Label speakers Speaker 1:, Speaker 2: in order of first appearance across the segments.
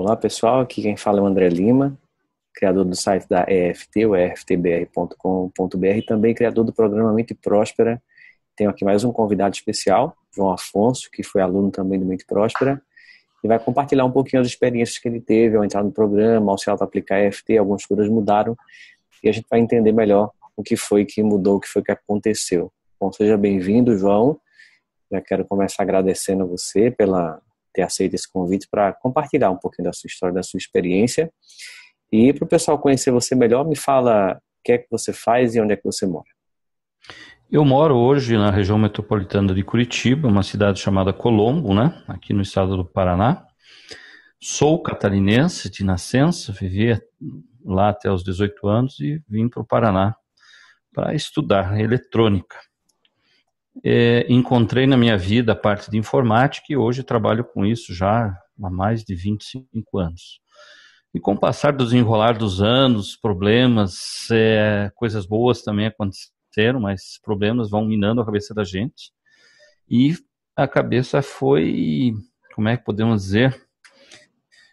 Speaker 1: Olá pessoal, aqui quem fala é o André Lima, criador do site da EFT, o EFTBR.com.br, também criador do programa Mente Próspera. Tenho aqui mais um convidado especial, João Afonso, que foi aluno também do Mente Próspera, e vai compartilhar um pouquinho as experiências que ele teve ao entrar no programa, ao se auto-aplicar EFT, algumas coisas mudaram, e a gente vai entender melhor o que foi que mudou, o que foi que aconteceu. Bom, seja bem-vindo, João. Já quero começar agradecendo você pela ter aceito esse convite para compartilhar um pouquinho da sua história, da sua experiência. E para o pessoal conhecer você melhor, me fala o que é que você faz e onde é que você mora.
Speaker 2: Eu moro hoje na região metropolitana de Curitiba, uma cidade chamada Colombo, né? aqui no estado do Paraná. Sou catarinense de nascença, vivi lá até os 18 anos e vim para o Paraná para estudar eletrônica. É, encontrei na minha vida a parte de informática e hoje trabalho com isso já há mais de 25 anos. E com o passar do desenrolar dos anos, problemas, é, coisas boas também aconteceram, mas problemas vão minando a cabeça da gente. E a cabeça foi, como é que podemos dizer,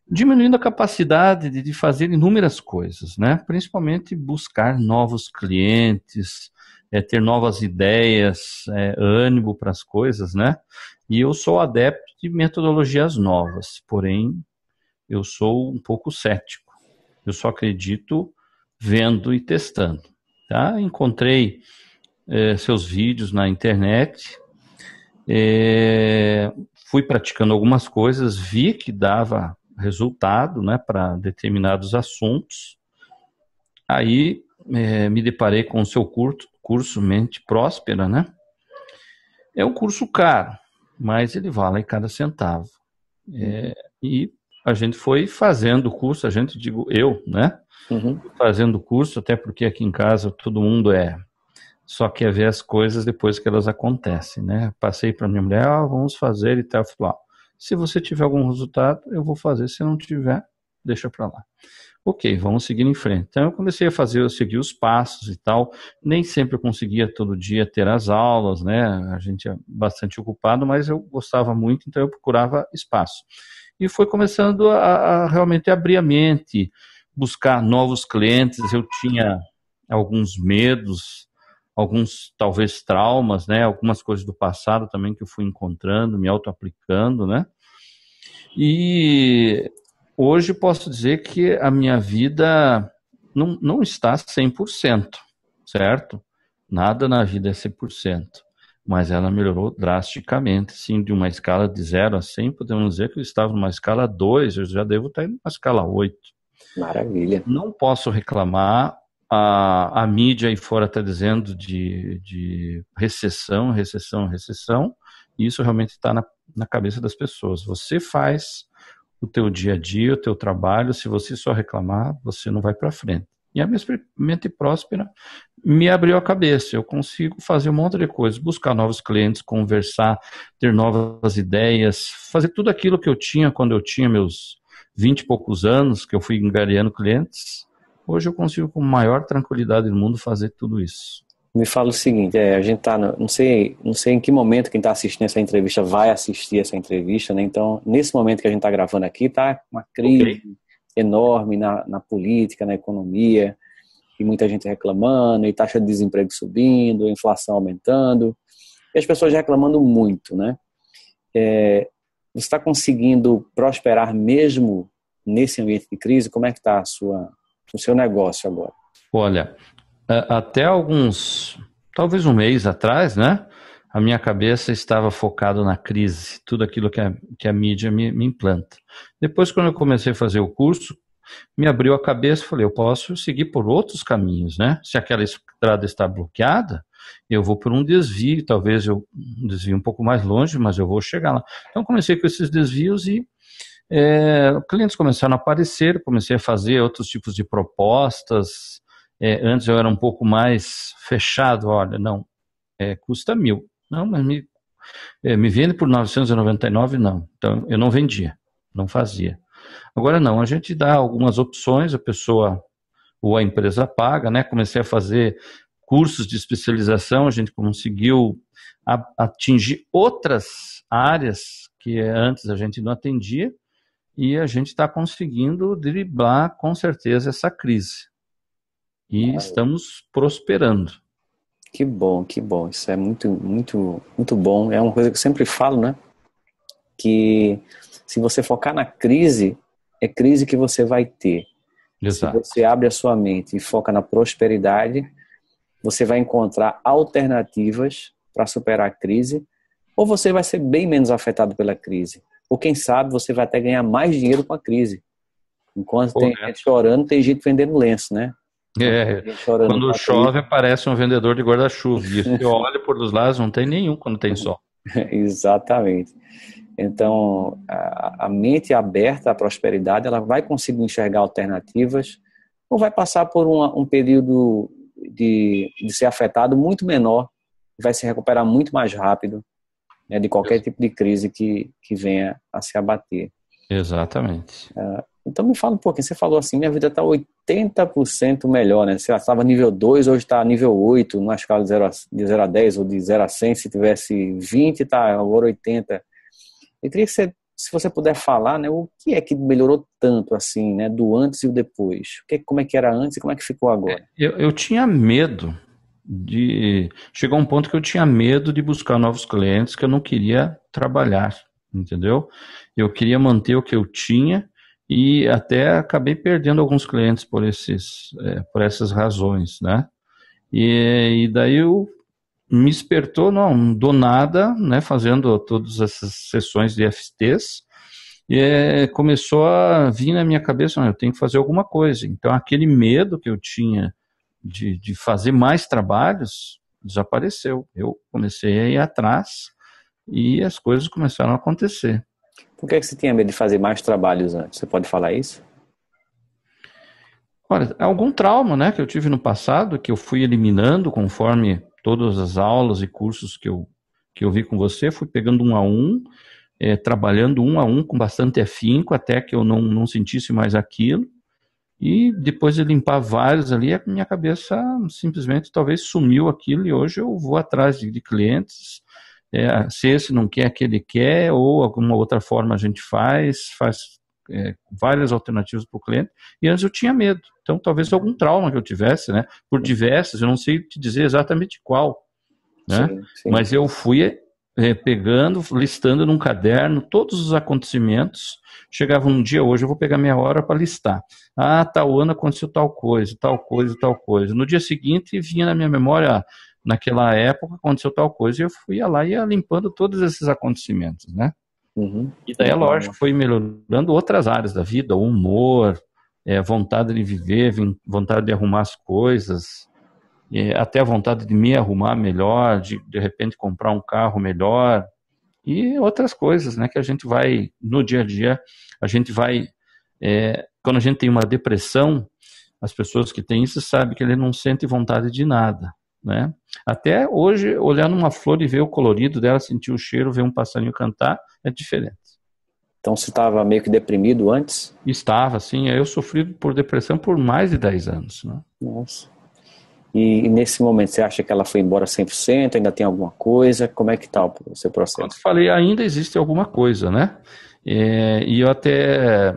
Speaker 2: diminuindo a capacidade de, de fazer inúmeras coisas, né? principalmente buscar novos clientes, é, ter novas ideias, é, ânimo para as coisas, né? E eu sou adepto de metodologias novas, porém eu sou um pouco cético. Eu só acredito vendo e testando. Tá? Encontrei é, seus vídeos na internet, é, fui praticando algumas coisas, vi que dava resultado né, para determinados assuntos. Aí é, me deparei com o seu curto, curso Mente Próspera, né? É um curso caro, mas ele vale cada centavo. É, e a gente foi fazendo o curso, a gente, digo eu, né? Uhum. Fazendo o curso, até porque aqui em casa todo mundo é só quer ver as coisas depois que elas acontecem, né? Passei para minha mulher, ah, vamos fazer e tal. Eu falei, se você tiver algum resultado, eu vou fazer. Se não tiver, deixa para lá. Ok, vamos seguir em frente. Então eu comecei a fazer, eu segui os passos e tal. Nem sempre eu conseguia todo dia ter as aulas, né? A gente é bastante ocupado, mas eu gostava muito, então eu procurava espaço. E foi começando a, a realmente abrir a mente, buscar novos clientes. Eu tinha alguns medos alguns talvez traumas, né, algumas coisas do passado também que eu fui encontrando, me auto-aplicando, né? E hoje posso dizer que a minha vida não, não está 100%, certo? Nada na vida é 100%, mas ela melhorou drasticamente, sim, de uma escala de 0 a 100, podemos dizer que eu estava numa escala 2, eu já devo estar em uma escala 8. Maravilha. Não posso reclamar, a, a mídia aí fora está dizendo de, de recessão, recessão, recessão, e isso realmente está na, na cabeça das pessoas. Você faz o teu dia a dia, o teu trabalho, se você só reclamar, você não vai para frente. E a minha mente próspera me abriu a cabeça. Eu consigo fazer um monte de coisas, buscar novos clientes, conversar, ter novas ideias, fazer tudo aquilo que eu tinha quando eu tinha meus vinte e poucos anos, que eu fui engariando clientes, Hoje eu consigo com maior tranquilidade do mundo fazer tudo isso.
Speaker 1: Me fala o seguinte, é, a gente tá, no, não sei, não sei em que momento quem está assistindo essa entrevista vai assistir essa entrevista, né? Então, nesse momento que a gente está gravando aqui, tá uma crise okay. enorme na, na política, na economia, e muita gente reclamando, e taxa de desemprego subindo, inflação aumentando, e as pessoas reclamando muito, né? É, você está conseguindo prosperar mesmo nesse ambiente de crise? Como é que está a sua para o seu negócio agora?
Speaker 2: Olha, até alguns, talvez um mês atrás, né? A minha cabeça estava focada na crise, tudo aquilo que a, que a mídia me, me implanta. Depois, quando eu comecei a fazer o curso, me abriu a cabeça e falei, eu posso seguir por outros caminhos, né? Se aquela estrada está bloqueada, eu vou por um desvio, talvez eu desvie um pouco mais longe, mas eu vou chegar lá. Então comecei com esses desvios e é, clientes começaram a aparecer, comecei a fazer outros tipos de propostas. É, antes eu era um pouco mais fechado, olha, não, é, custa mil. Não, mas me, é, me vende por 999, não. Então, eu não vendia, não fazia. Agora não, a gente dá algumas opções, a pessoa ou a empresa paga, né? Comecei a fazer cursos de especialização, a gente conseguiu atingir outras áreas que antes a gente não atendia e a gente está conseguindo driblar com certeza essa crise. E estamos
Speaker 1: prosperando. Que bom, que bom. Isso é muito, muito, muito bom. É uma coisa que eu sempre falo, né? Que se você focar na crise, é crise que você vai ter. Exato. Se você abre a sua mente e foca na prosperidade, você vai encontrar alternativas para superar a crise ou você vai ser bem menos afetado pela crise. Ou quem sabe você vai até ganhar mais dinheiro com a crise. Enquanto Pô, tem né? gente chorando, tem gente vendendo lenço, né? É, quando chove
Speaker 2: aparece um vendedor de guarda-chuva. E se olha por dos lados, não tem nenhum quando tem sol.
Speaker 1: Exatamente. Então, a, a, mente aberta à prosperidade, ela vai conseguir enxergar alternativas ou vai passar por uma, um período de, de ser afetado muito menor, vai se recuperar muito mais rápido né, de qualquer tipo de crise que, que venha a se abater.
Speaker 2: Exatamente.
Speaker 1: Uh, então me fala um pouquinho, você falou assim, minha vida está 80% melhor, né? Você estava nível 2, hoje está nível 8, numa escala de 0, a, de 0 a 10 ou de 0 a 100, se tivesse 20, está agora 80. Eu queria que você, se você puder falar, né, o que é que melhorou tanto assim, né, do antes e o depois? O que, como é que era antes e como é que ficou agora? É, eu, eu tinha
Speaker 2: medo de chegou um ponto que eu tinha medo de buscar novos clientes que eu não queria trabalhar, entendeu? Eu queria manter o que eu tinha e até acabei perdendo alguns clientes por esses é, por essas razões, né? E, e daí eu me despertou, não, do nada, né, fazendo todas essas sessões de FTs, e é, começou a vir na minha cabeça, não, eu tenho que fazer alguma coisa. Então aquele medo que eu tinha de, de fazer mais trabalhos desapareceu. Eu comecei a ir atrás e as coisas começaram a acontecer.
Speaker 1: Por que, é que você tinha medo de fazer mais trabalhos antes? Você pode falar isso?
Speaker 2: Olha, algum trauma né, que eu tive no passado, que eu fui eliminando conforme todas as aulas e cursos que eu, que eu vi com você, fui pegando um a um, é, trabalhando um a um com bastante afinco, até que eu não, não sentisse mais aquilo. E depois de limpar vários ali, a minha cabeça simplesmente talvez sumiu aquilo e hoje eu vou atrás de, de clientes. É, se esse não quer, aquele quer, ou alguma outra forma a gente faz, faz é, várias alternativas para o cliente. E antes eu tinha medo. Então talvez algum trauma que eu tivesse, né? Por diversas, eu não sei te dizer exatamente qual. Né? Sim, sim. Mas eu fui é, pegando, listando num caderno todos os acontecimentos. Chegava um dia, hoje eu vou pegar minha hora para listar. Ah, tal ano aconteceu tal coisa, tal coisa, tal coisa. No dia seguinte vinha na minha memória, ah, naquela época aconteceu tal coisa, e eu fui lá e ia limpando todos esses acontecimentos, né? Uhum. E daí, é lógico, foi melhorando outras áreas da vida, o humor, é, vontade de viver, vontade de arrumar as coisas, é, até a vontade de me arrumar melhor, de de repente comprar um carro melhor e outras coisas, né? Que a gente vai no dia a dia, a gente vai é, quando a gente tem uma depressão, as pessoas que têm isso sabem que ele não sente vontade de nada, né? Até hoje olhar numa flor e ver o colorido dela, sentir o cheiro, ver um passarinho cantar é diferente.
Speaker 1: Então você estava meio que deprimido antes?
Speaker 2: Estava, sim. Eu sofri por depressão por mais de 10 anos. Né? Nossa.
Speaker 1: E nesse momento, você acha que ela foi embora 100%? Ainda tem alguma coisa? Como é que está o seu processo? Como eu
Speaker 2: falei, ainda existe alguma coisa, né? É, e eu até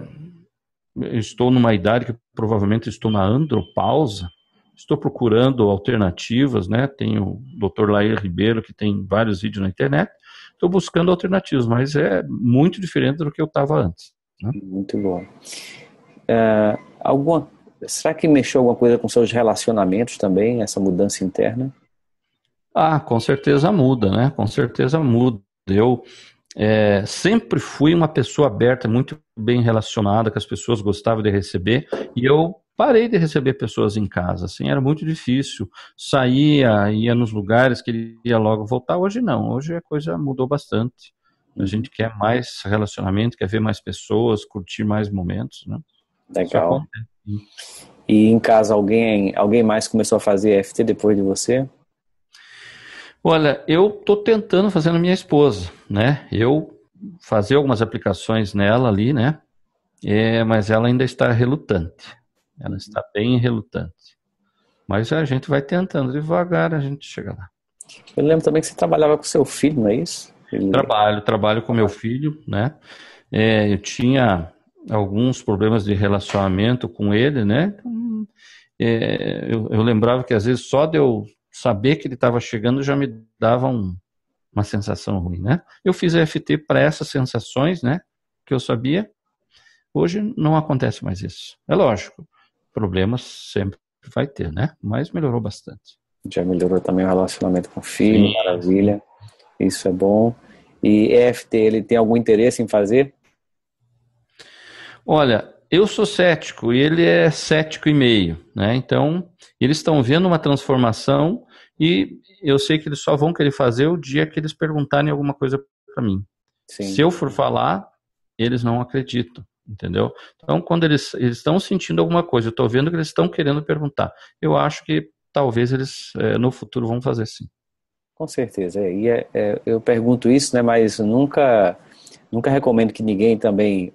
Speaker 2: estou numa idade que provavelmente estou na andropausa, estou procurando alternativas, né? Tem o Dr. Lair Ribeiro, que tem vários vídeos na internet, estou buscando alternativas, mas é muito diferente do que eu estava antes. Né?
Speaker 1: Muito bom. É, alguma Será que mexeu alguma coisa com seus relacionamentos também, essa mudança interna?
Speaker 2: Ah, com certeza muda, né? Com certeza muda. Eu é, sempre fui uma pessoa aberta, muito bem relacionada, que as pessoas gostavam de receber, e eu parei de receber pessoas em casa, assim, era muito difícil. Saía, ia nos lugares, queria logo voltar. Hoje não, hoje a coisa mudou bastante. A uhum. gente quer mais relacionamento, quer ver mais pessoas, curtir mais momentos,
Speaker 1: né? Legal. E em casa alguém alguém mais começou a fazer EFT depois de você?
Speaker 2: Olha, eu tô tentando fazer na minha esposa, né? Eu fazer algumas aplicações nela ali, né? É, mas ela ainda está relutante. Ela está bem relutante. Mas a gente vai tentando devagar, a gente chega lá.
Speaker 1: Eu lembro também que você trabalhava com seu filho, não é isso?
Speaker 2: Ele... Trabalho, trabalho com meu filho, né? É, eu tinha alguns problemas de relacionamento com ele, né? Então, é, eu, eu, lembrava que às vezes só de eu saber que ele estava chegando já me dava um, uma sensação ruim, né? Eu fiz a FT para essas sensações, né? Que eu sabia. Hoje não acontece mais isso. É lógico, problemas sempre vai ter, né? Mas melhorou bastante.
Speaker 1: Já melhorou também o relacionamento com o filho, Sim. maravilha. Isso é bom. E EFT, ele tem algum interesse em fazer? Olha,
Speaker 2: eu sou cético e ele é cético e meio, né? Então, eles estão vendo uma transformação e eu sei que eles só vão querer fazer o dia que eles perguntarem alguma coisa para mim. Sim. Se eu for falar, eles não acreditam, entendeu? Então, quando eles estão sentindo alguma coisa, eu estou vendo que eles estão querendo perguntar. Eu acho que talvez eles é, no futuro vão fazer sim.
Speaker 1: Com certeza. É, e é, é, eu pergunto isso, né? Mas nunca, nunca recomendo que ninguém também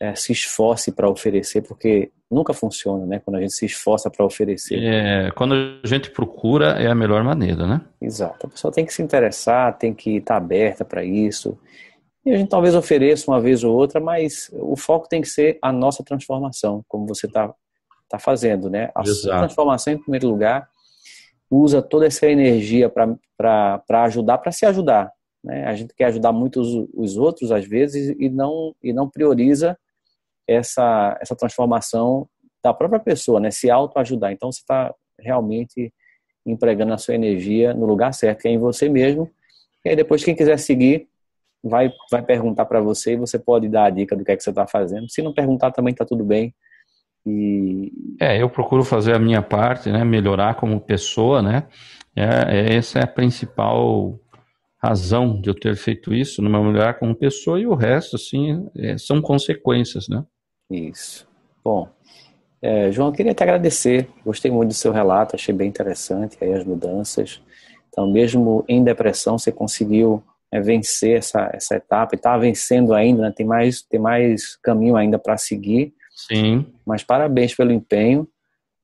Speaker 1: é, se esforce para oferecer, porque nunca funciona, né? Quando a gente se esforça para oferecer.
Speaker 2: É, quando a gente procura é a melhor maneira, né?
Speaker 1: Exato. A pessoa tem que se interessar, tem que estar tá aberta para isso. E a gente talvez ofereça uma vez ou outra, mas o foco tem que ser a nossa transformação, como você está tá fazendo, né? A Exato. sua transformação em primeiro lugar usa toda essa energia para ajudar, para se ajudar. Né? A gente quer ajudar muito os, os outros às vezes e não, e não prioriza essa, essa transformação da própria pessoa, né? Se autoajudar. Então, você está realmente empregando a sua energia no lugar certo, que é em você mesmo. E aí, depois, quem quiser seguir, vai, vai perguntar para você e você pode dar a dica do que é que você está fazendo. Se não perguntar, também está tudo bem.
Speaker 2: E... É, eu procuro fazer a minha parte, né? Melhorar como pessoa, né? É, é essa é a principal razão de eu ter feito isso, numa melhorar como pessoa e o resto, assim, é, são consequências, né?
Speaker 1: Isso. Bom, é, João, eu queria te agradecer. Gostei muito do seu relato, achei bem interessante aí as mudanças. Então, mesmo em depressão, você conseguiu é, vencer essa, essa etapa e está vencendo ainda, né? tem, mais, tem mais caminho ainda para seguir. Sim. Mas parabéns pelo empenho,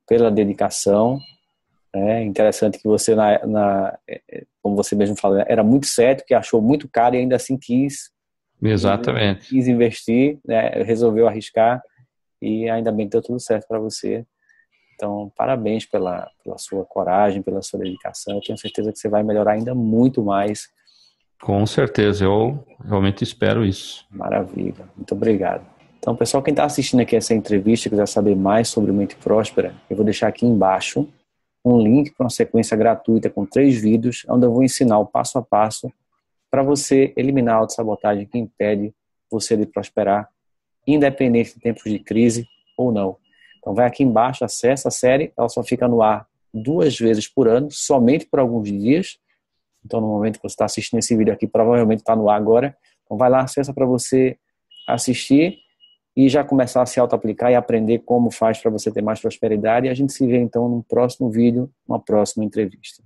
Speaker 1: pela dedicação. É interessante que você, na, na, é, é, como você mesmo falou, né, era muito cético, que achou muito caro e ainda assim quis
Speaker 2: Exatamente.
Speaker 1: Quis investir, né, resolveu arriscar e ainda bem que deu tudo certo para você. Então, parabéns pela, pela sua coragem, pela sua dedicação. Eu tenho certeza que você vai melhorar ainda muito mais. Com
Speaker 2: certeza, eu realmente espero isso.
Speaker 1: Maravilha, muito obrigado. Então, pessoal, quem está assistindo aqui essa entrevista e quiser saber mais sobre Mente Próspera, eu vou deixar aqui embaixo um link para uma sequência gratuita com três vídeos, onde eu vou ensinar o passo a passo para você eliminar a sabotagem que impede você de prosperar, independente de tempos de crise ou não. Então vai aqui embaixo, acessa a série, ela só fica no ar duas vezes por ano, somente por alguns dias. Então no momento que você está assistindo esse vídeo aqui, provavelmente está no ar agora. Então vai lá, acessa para você assistir e já começar a se auto-aplicar e aprender como faz para você ter mais prosperidade. E a gente se vê então no próximo vídeo, uma próxima entrevista.